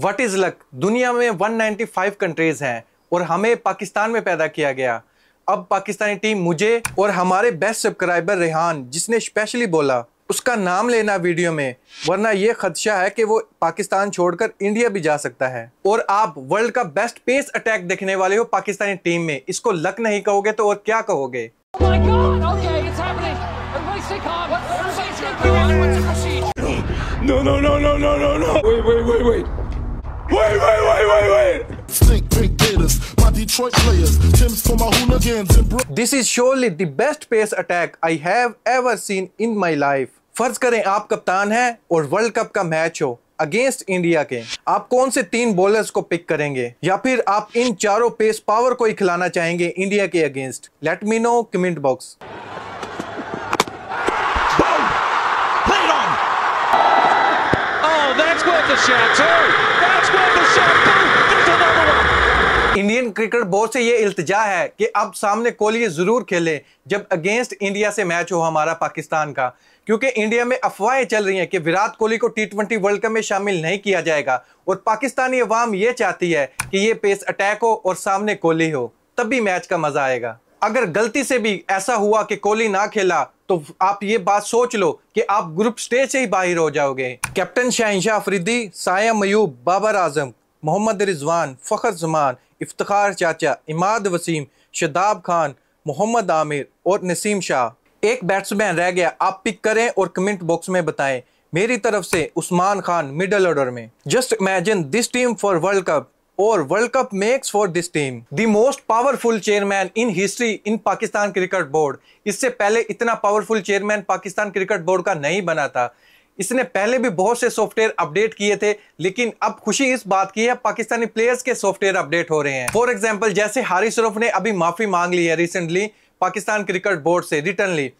What is luck दुनिया में 195 countries हैं और हमें पाकिस्तान में पैदा किया गया अब पाकिस्तानी टीम मुझे और हमारे बेस्ट सब्सक्राइबर रेहान जिसने स्पेशली बोला उसका नाम लेना वीडियो में वरना यह खदशा है कि वो पाकिस्तान छोड़कर इंडिया भी जा सकता है और आप वर्ल्ड का बेस्ट पेस अटैक देखने वाले हो पाकिस्तानी टीम में इसको लक नहीं कहोगे तो और क्या कहोगे oh Wait, wait, wait, wait, wait. Stink pink gators, my Detroit players, Tim's for my hooligans and bro. This is surely the best pace attack I have ever seen in my life. फर्ज करें आप कप्तान हैं और world cup का match हो against India के आप कौन से तीन बॉलर्स को पिक करेंगे या फिर आप इन चारों पेस पावर को ही खिलाना चाहेंगे इंडिया के against let me know comment box That's worth a shot too. Indian cricket board से ये इल्तजा है कि अब सामने कोहली ज़रूर खेले जब अगेंस्ट इंडिया से मैच हो हमारा पाकिस्तान का क्योंकि इंडिया में अफवाहें चल रही हैं कि विराट कोहली को टी ट्वेंटी वर्ल्ड कप में शामिल नहीं किया जाएगा और पाकिस्तानी अवाम ये चाहती है कि ये पेस अटैक हो और सामने कोहली हो तब भी मैच का मज़ा आएगा अगर गलती से भी ऐसा हुआ कि कोहली ना खेला तो आप ये बात सोच लो कि आप ग्रुप स्टेज से ही बाहर हो जाओगे कैप्टन शाहिशाह अफरीदी साया मयूब बाबर आजम मोहम्मद रिजवान फ़खर जमान इफ्तार चाचा इमाद वसीम शदाब खान मोहम्मद आमिर और नसीम शाह एक बैट्समैन रह गया आप पिक करें और कमेंट बॉक्स में बताएं मेरी तरफ से उस्मान खान मिडल ऑर्डर में just imagine this team for world cup और world cup makes for this team the most powerful chairman in history in Pakistan cricket board इससे पहले इतना powerful chairman Pakistan cricket board का नहीं बना था इसने पहले भी बहुत से सॉफ्टवेयर अपडेट किए थे लेकिन अब खुशी इस बात की है पाकिस्तानी प्लेयर्स के सॉफ्टवेयर अपडेट हो रहे हैं फॉर एग्जाम्पल जैसे हारिस रफ ने अभी माफी मांग ली है रिसेंटली पाकिस्तान क्रिकेट बोर्ड से रिटर्नली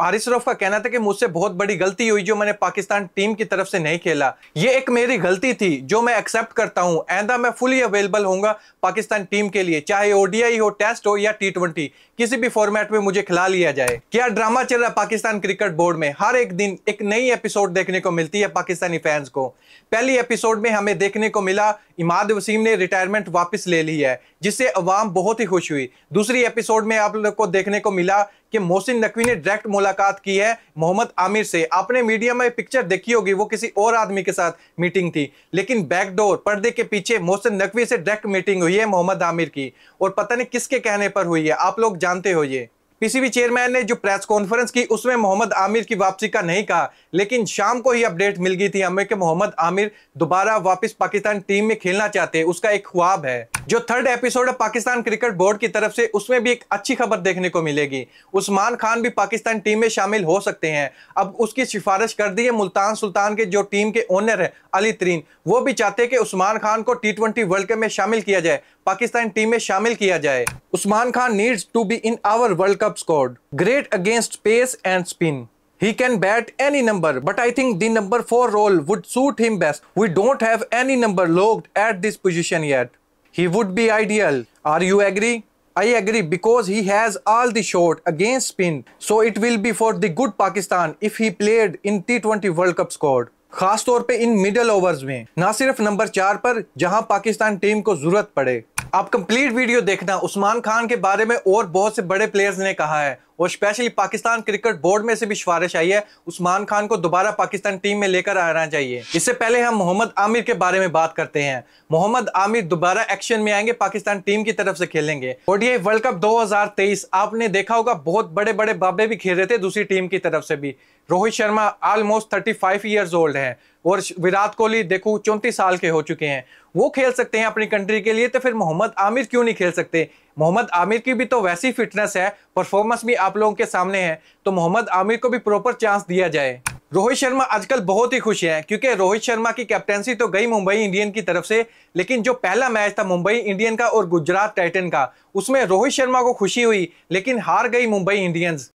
हारिस श्रॉफ का कहना था कि मुझसे बहुत बड़ी गलती हुई जो मैंने पाकिस्तान टीम की तरफ से नहीं खेला ये एक मेरी गलती थी जो मैं एक्सेप्ट करता हूं आंदा हाँ, मैं फुली अवेलेबल होऊंगा पाकिस्तान टीम के लिए चाहे ओडीआई हो टेस्ट हो या टी ट्वेंटी किसी भी फॉर्मेट में मुझे खिला लिया जाए क्या ड्रामा चल रहा है पाकिस्तान क्रिकेट बोर्ड में हर एक दिन एक नई एपिसोड देखने को मिलती है पाकिस्तानी फैंस को पहली एपिसोड में हमें देखने को मिला इमाद वसीम ने रिटायरमेंट वापस ले ली है जिससे अवाम बहुत ही खुश हुई दूसरी एपिसोड में आप लोग को देखने को मिला कि मोहसिन नकवी ने डायरेक्ट मुलाकात की है मोहम्मद आमिर से आपने मीडिया में पिक्चर देखी होगी वो किसी और आदमी के साथ मीटिंग थी लेकिन बैकडोर पर्दे के पीछे मोहसिन नकवी से डायरेक्ट मीटिंग हुई है मोहम्मद आमिर की और पता नहीं किसके कहने पर हुई है आप लोग जानते हो ये पीसीबी चेयरमैन ने जो प्रेस कॉन्फ्रेंस की उसमें मोहम्मद आमिर की वापसी का नहीं कहा लेकिन शाम को ही अपडेट मिल गई थी हमें कि मोहम्मद आमिर दोबारा वापस पाकिस्तान टीम में खेलना चाहते हैं उसका एक ख्वाब है जो थर्ड एपिसोड है पाकिस्तान क्रिकेट बोर्ड की तरफ से उसमें भी एक अच्छी खबर देखने को मिलेगी उस्मान खान भी पाकिस्तान टीम में शामिल हो सकते हैं अब उसकी सिफारिश कर दी है मुल्तान सुल्तान के जो टीम के ओनर है अली तरीन वो भी चाहते हैं कि उस्मान खान को टी वर्ल्ड कप में शामिल किया जाए पाकिस्तान टीम में शामिल किया जाए Usman Khan needs to be in our world cup squad great against pace and spin He can bat any number, but I think the number 4 role would suit him best. We don't have any number logged at this position yet. He would be ideal. Are you agree? I agree because he has all the shot against spin. So it will be for the good Pakistan if he played in T20 World Cup squad. खास तौर पे in middle overs में ना सिर्फ number चार पर जहां Pakistan team को जरूरत पड़े आप कंप्लीट वीडियो देखना उस्मान खान के बारे में और बहुत से बड़े प्लेयर्स ने कहा है और स्पेशली पाकिस्तान क्रिकेट बोर्ड में से भी सिफारिश आई है उस्मान खान को दोबारा पाकिस्तान टीम में लेकर आना चाहिए इससे पहले हम मोहम्मद आमिर के बारे में बात करते हैं मोहम्मद आमिर दोबारा एक्शन में आएंगे पाकिस्तान टीम की तरफ से खेलेंगे और ये वर्ल्ड कप 2023 आपने देखा होगा बहुत बड़े बड़े बाबे भी खेल रहे थे दूसरी टीम की तरफ से भी Rohit Sharma almost thirty five years old है और विराट कोहली देखो चौंतीस साल के हो चुके हैं वो खेल सकते हैं अपनी कंट्री के लिए तो फिर मोहम्मद आमिर क्यों नहीं खेल सकते मोहम्मद आमिर की भी तो वैसी फिटनेस है परफॉर्मेंस भी आप लोगों के सामने है तो मोहम्मद आमिर को भी प्रॉपर चांस दिया जाए रोहित शर्मा आजकल बहुत ही खुश है क्योंकि रोहित शर्मा की कैप्टेंसी तो गई मुंबई इंडियन की तरफ से लेकिन जो पहला मैच था मुंबई इंडियन का और गुजरात टाइटन का उसमें रोहित शर्मा को खुशी हुई लेकिन हार गई मुंबई इंडियंस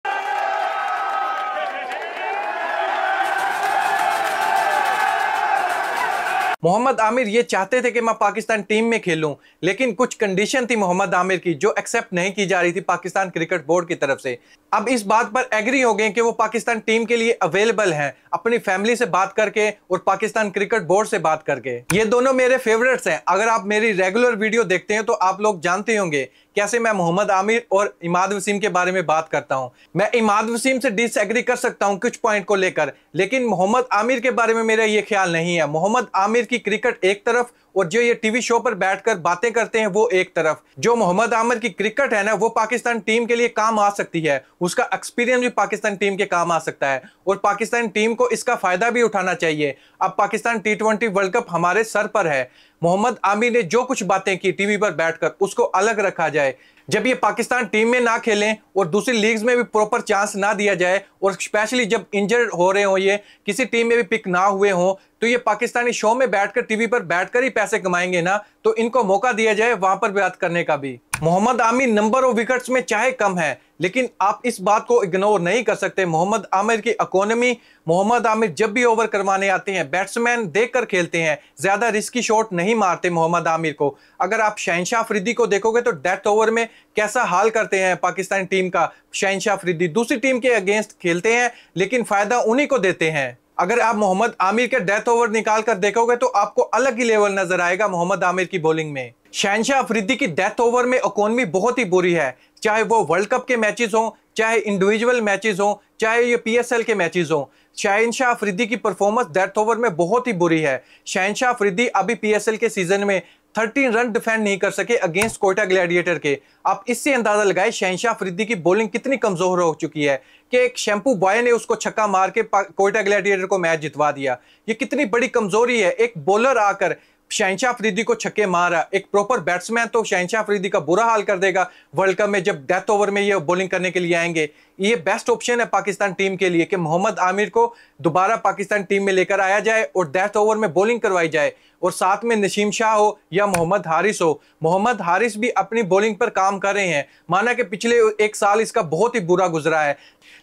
मोहम्मद आमिर ये चाहते थे कि मैं पाकिस्तान टीम में खेलूं लेकिन कुछ कंडीशन थी मोहम्मद आमिर की जो एक्सेप्ट नहीं की जा रही थी पाकिस्तान क्रिकेट बोर्ड की तरफ से अब इस बात पर एग्री हो गए कि वो पाकिस्तान टीम के लिए अवेलेबल हैं अपनी फैमिली से बात करके और पाकिस्तान क्रिकेट बोर्ड से बात करके ये दोनों मेरे फेवरेट्स हैं अगर आप मेरी रेगुलर वीडियो देखते हैं तो आप लोग जानते होंगे कैसे मैं मोहम्मद आमिर और इमाद वसीम के बारे में बात करता हूं मैं इमाद वसीम से डिसएग्री कर सकता हूं कुछ पॉइंट को लेकर लेकिन मोहम्मद आमिर के बारे में मेरा ये ख्याल नहीं है मोहम्मद आमिर की क्रिकेट एक तरफ और जो ये टीवी शो पर बैठकर बातें करते हैं वो एक तरफ जो मोहम्मद आमिर की क्रिकेट है ना वो पाकिस्तान टीम के लिए काम आ सकती है उसका एक्सपीरियंस भी पाकिस्तान टीम के काम आ सकता है और पाकिस्तान टीम को इसका फायदा भी उठाना चाहिए अब पाकिस्तान टी वर्ल्ड कप हमारे सर पर है मोहम्मद आमिर ने जो कुछ बातें की टीवी पर बैठकर उसको अलग रखा जाए जब ये पाकिस्तान टीम में ना खेलें और दूसरी लीग्स में भी प्रॉपर चांस ना दिया जाए और स्पेशली जब इंजर्ड हो रहे हों ये किसी टीम में भी पिक ना हुए हों तो ये पाकिस्तानी शो में बैठकर टीवी पर बैठकर ही पैसे कमाएंगे ना तो इनको मौका दिया जाए वहां पर बात करने का भी Mohammad Amir number of wickets में चाहे कम है लेकिन आप इस बात को इग्नोर नहीं कर सकते मोहम्मद आमिर की इकोनॉमी मोहम्मद आमिर जब भी ओवर करवाने आते हैं बैट्समैन देख कर खेलते हैं ज़्यादा रिस्की शॉट नहीं मारते मोहम्मद आमिर को अगर आप शहनशाह अफरीदी को देखोगे तो डेथ ओवर में कैसा हाल करते हैं पाकिस्तान टीम का शहनशाह अफरीदी दूसरी टीम के अगेंस्ट खेलते हैं लेकिन फ़ायदा उन्हीं को देते हैं अगर आप मोहम्मद आमिर के डेथ ओवर निकाल कर देखोगे तो आपको अलग ही लेवल नजर आएगा मोहम्मद आमिर की बॉलिंग में शहनशाह अफरीदी की डेथ ओवर में इकोनमी बहुत ही बुरी है चाहे वो वर्ल्ड कप के मैचेस हों चाहे इंडिविजुअल मैचेस हों चाहे ये पीएसएल के मैचेस हों शहनशाह अफरीदी की परफॉर्मेंस डेथ ओवर में बहुत ही बुरी है शहनशाह अफरीदी अभी पीएसएल के सीजन में 13 रन डिफेंड नहीं कर सके अगेंस्ट कोयटा ग्लैडिएटर के आप इससे अंदाजा लगाए शहनशाह अफरीदी की बॉलिंग कितनी कमजोर हो चुकी है कि एक शैम्पू बॉय ने उसको छक्का मार के कोयटा ग्लैडिएटर को मैच जितवा दिया ये कितनी बड़ी कमजोरी है एक बॉलर आकर शहनशाह अफरीदी को छक्के मारा एक प्रॉपर बैट्समैन तो शहनशाह अफरीदी का बुरा हाल कर देगा वर्ल्ड कप में जब डेथ ओवर में ये बॉलिंग करने के लिए आएंगे ये बेस्ट ऑप्शन है पाकिस्तान टीम के लिए कि मोहम्मद आमिर को दोबारा पाकिस्तान टीम में लेकर आया जाए और डेथ ओवर में बॉलिंग करवाई जाए और साथ में नशीम शाह हो या मोहम्मद हारिस हो मोहम्मद हारिस भी अपनी बॉलिंग पर काम कर रहे हैं माना कि पिछले एक साल इसका बहुत ही बुरा गुजरा है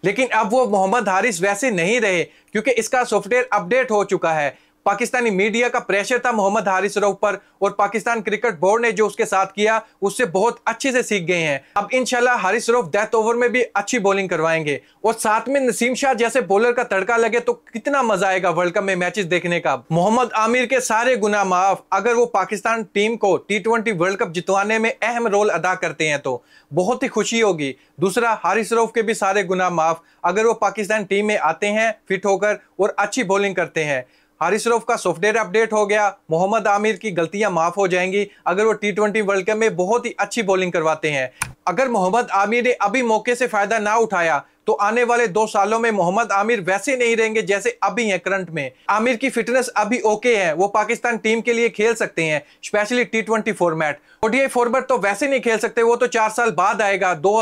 लेकिन अब वो मोहम्मद हारिस वैसे नहीं रहे क्योंकि इसका सॉफ्टवेयर अपडेट हो चुका है पाकिस्तानी मीडिया का प्रेशर था मोहम्मद हारिस रऊफ पर और पाकिस्तान क्रिकेट बोर्ड ने जो उसके साथ किया उससे बहुत अच्छे से सीख गए हैं अब इनशाला हारिस रऊफ डेथ ओवर में भी अच्छी बॉलिंग करवाएंगे और साथ में नसीम शाह जैसे बॉलर का तड़का लगे तो कितना मजा आएगा वर्ल्ड कप में मैचेस देखने का मोहम्मद आमिर के सारे गुना माफ अगर वो पाकिस्तान टीम को टी ट्वेंटी वर्ल्ड कप जितवाने में अहम रोल अदा करते हैं तो बहुत ही खुशी होगी दूसरा हारिस रऊफ के भी सारे गुना माफ अगर वो पाकिस्तान टीम में आते हैं फिट होकर और अच्छी बॉलिंग करते हैं हारिस का सॉफ्टवेयर अपडेट हो गया मोहम्मद आमिर की गलतियां माफ हो जाएंगी अगर वो टी ट्वेंटी वर्ल्ड कप में बहुत ही अच्छी बॉलिंग करवाते हैं अगर मोहम्मद आमिर ने अभी मौके से फ़ायदा ना उठाया तो आने वाले दो सालों में मोहम्मद आमिर वैसे नहीं रहेंगे जैसे अभी हैं करंट में आमिर की फिटनेस अभी ओके है वो पाकिस्तान टीम के लिए खेल सकते हैं specially T twenty format ODI format तो वैसे नहीं खेल सकते वो तो चार साल बाद आएगा दो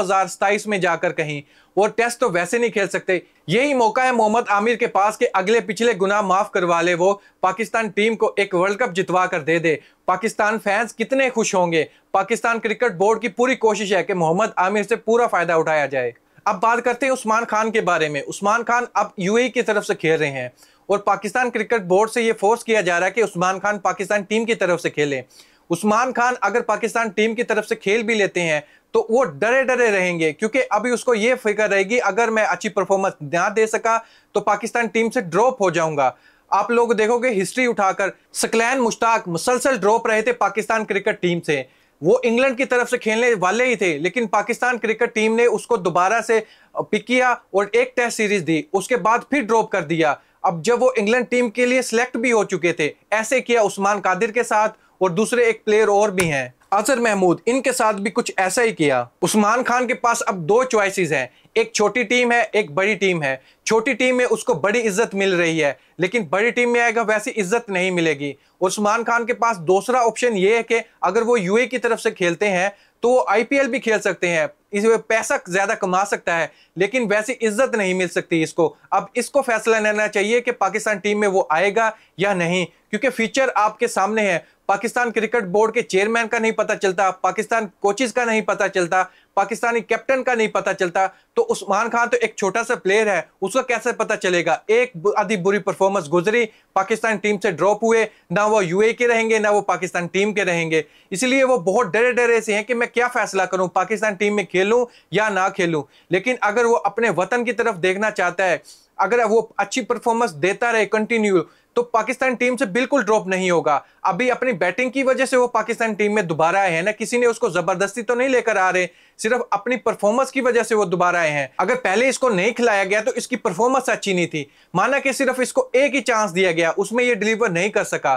में जाकर कहीं और टेस्ट तो वैसे नहीं खेल सकते यही मौका है मोहम्मद आमिर के पास के अगले पिछले गुना माफ करवा ले वो पाकिस्तान टीम को एक वर्ल्ड कप जितवा कर दे दे पाकिस्तान फैंस कितने खुश होंगे पाकिस्तान क्रिकेट बोर्ड की पूरी कोशिश है कि मोहम्मद आमिर से पूरा फ़ायदा उठाया जाए अब बात करते हैं उस्मान खान के बारे में उस्मान खान अब यूएई की तरफ से खेल रहे हैं और पाकिस्तान क्रिकेट बोर्ड से यह फोर्स किया जा रहा है कि उस्मान खान पाकिस्तान टीम की तरफ से खेले उस्मान खान अगर पाकिस्तान टीम की तरफ से खेल भी लेते हैं तो वो डरे डरे रहेंगे क्योंकि अभी उसको ये फिक्र रहेगी अगर मैं अच्छी परफॉर्मेंस ना दे सका तो पाकिस्तान टीम से ड्रॉप हो जाऊंगा आप लोग देखोगे हिस्ट्री उठाकर सकलैन मुश्ताक मुसलसल ड्रॉप रहे थे पाकिस्तान क्रिकेट टीम से वो इंग्लैंड की तरफ से खेलने वाले ही थे लेकिन पाकिस्तान क्रिकेट टीम ने उसको दोबारा से पिक किया और एक टेस्ट सीरीज दी उसके बाद फिर ड्रॉप कर दिया अब जब वो इंग्लैंड टीम के लिए सिलेक्ट भी हो चुके थे ऐसे किया उस्मान कादिर के साथ और दूसरे एक प्लेयर और भी हैं अजहर महमूद इनके साथ भी कुछ ऐसा ही किया उस्मान खान के पास अब दो चॉइसेस हैं एक छोटी टीम है एक बड़ी टीम है छोटी टीम में उसको बड़ी इज्जत मिल रही है लेकिन बड़ी टीम में आएगा वैसी इज्जत नहीं मिलेगी उस्मान खान के पास दूसरा ऑप्शन ये है कि अगर वो यूए e की तरफ से खेलते हैं तो वो आईपीएल भी खेल सकते हैं इसे पैसा ज़्यादा कमा सकता है लेकिन वैसी इज्जत नहीं मिल सकती इसको अब इसको फैसला लेना चाहिए कि पाकिस्तान टीम में वो आएगा या नहीं क्योंकि फ्यूचर आपके सामने है पाकिस्तान क्रिकेट बोर्ड के चेयरमैन का नहीं पता चलता पाकिस्तान कोचिज का नहीं पता चलता पाकिस्तानी कैप्टन का नहीं पता चलता तो उस्मान खान तो एक छोटा सा प्लेयर है उसको कैसे पता चलेगा एक आधी बुरी परफॉर्मेंस गुजरी पाकिस्तान टीम से ड्रॉप हुए ना वो यूए के रहेंगे ना वो पाकिस्तान टीम के रहेंगे इसलिए वो बहुत डरे डरे से हैं कि मैं क्या फैसला करूं पाकिस्तान टीम में खेलूं या ना खेलूं लेकिन अगर वो अपने वतन की तरफ देखना चाहता है अगर वो अच्छी परफॉर्मेंस देता रहे कंटिन्यू तो पाकिस्तान टीम से बिल्कुल ड्रॉप नहीं होगा अभी अपनी बैटिंग की वजह से वो पाकिस्तान टीम में दोबारा आए हैं ना किसी ने उसको जबरदस्ती तो नहीं लेकर आ रहे सिर्फ अपनी परफॉर्मेंस की वजह से वो दोबारा आए हैं अगर पहले इसको नहीं खिलाया गया तो इसकी परफॉर्मेंस अच्छी नहीं थी माना कि सिर्फ इसको एक ही चांस दिया गया उसमें यह डिलीवर नहीं कर सका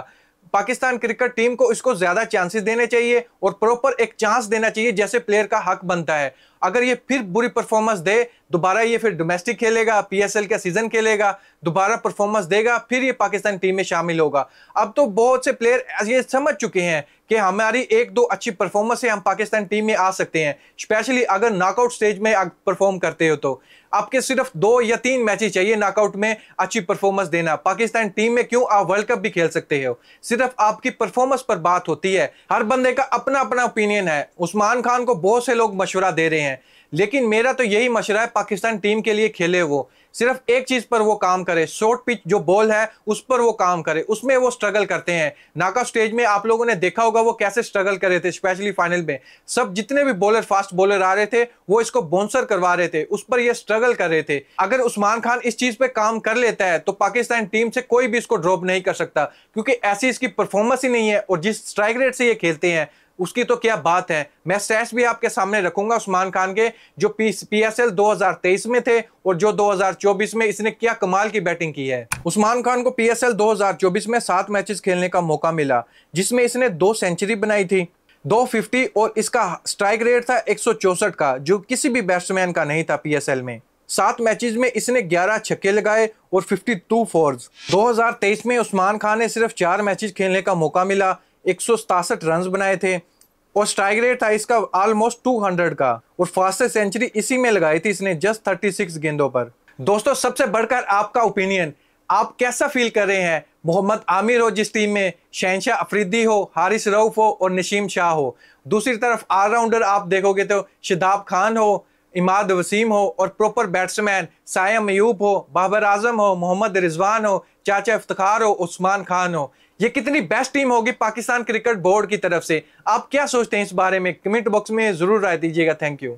पाकिस्तान क्रिकेट टीम को इसको ज्यादा चांसेस देने चाहिए और प्रॉपर एक चांस देना चाहिए जैसे प्लेयर का हक बनता है अगर ये फिर बुरी परफॉर्मेंस दे दोबारा ये फिर डोमेस्टिक खेलेगा पीएसएल का सीजन खेलेगा दोबारा परफॉर्मेंस देगा फिर ये पाकिस्तान टीम में शामिल होगा अब तो बहुत से प्लेयर ये समझ चुके हैं कि हमारी एक दो अच्छी परफॉर्मेंस से हम पाकिस्तान टीम में आ सकते हैं स्पेशली अगर नॉकआउट स्टेज में परफॉर्म करते हो तो आपके सिर्फ दो या तीन मैच चाहिए नॉकआउट में अच्छी परफॉर्मेंस देना पाकिस्तान टीम में क्यों आप वर्ल्ड कप भी खेल सकते हो सिर्फ आपकी परफॉर्मेंस पर बात होती है हर बंदे का अपना अपना ओपिनियन है उस्मान खान को बहुत से लोग मशवरा दे रहे हैं yeah. लेकिन मेरा तो यही मशरा है पाकिस्तान टीम के लिए खेले वो सिर्फ एक चीज़ पर वो काम करे शॉर्ट पिच जो बॉल है उस पर वो काम करे उसमें वो स्ट्रगल करते हैं नाका स्टेज में आप लोगों ने देखा होगा वो कैसे स्ट्रगल कर रहे थे स्पेशली फाइनल में सब जितने भी बॉलर फास्ट बॉलर आ रहे थे वो इसको बॉन्सर करवा रहे थे उस पर ये स्ट्रगल कर रहे थे अगर उस्मान खान इस चीज़ पर काम कर लेता है तो पाकिस्तान टीम से कोई भी इसको ड्रॉप नहीं कर सकता क्योंकि ऐसी इसकी परफॉर्मेंस ही नहीं है और जिस स्ट्राइक रेट से ये खेलते हैं उसकी तो क्या बात है मैं स्टैट्स भी आपके सामने रखूंगा उस्मान खान के जो पीएसएल 2023 में थे और जो 2024 में इसने क्या कमाल की बैटिंग की है उस्मान खान को पी 2024 में सात मैचेस खेलने का मौका मिला जिसमें इसने दो सेंचुरी बनाई थी 250 और इसका स्ट्राइक रेट था एक का जो किसी भी बैट्समैन का नहीं था पी में सात मैचेस में इसने 11 छक्के लगाए और 52 टू फोर्स 2023 में उस्मान खान ने सिर्फ चार मैचेस खेलने का मौका मिला एक सौ रन बनाए थे और स्ट्राइक रेट था इसका ऑलमोस्ट 200 का और फास्टेस्ट सेंचुरी इसी में लगाई थी इसने जस्ट 36 गेंदों पर दोस्तों सबसे बढ़कर आपका ओपिनियन आप कैसा फील कर रहे हैं मोहम्मद आमिर हो जिस टीम में शहनशाह अफरीदी हो हारिस रऊफ हो और नशीम शाह हो दूसरी तरफ ऑलराउंडर आप देखोगे तो शिदाब खान हो इमाद वसीम हो और प्रॉपर बैट्समैन सायम अयूब हो बाबर आजम हो मोहम्मद रिजवान हो चाचा इफ्तार हो उस्मान खान हो ये कितनी बेस्ट टीम होगी पाकिस्तान क्रिकेट बोर्ड की तरफ से आप क्या सोचते हैं इस बारे में कमेंट बॉक्स में जरूर राय दीजिएगा थैंक यू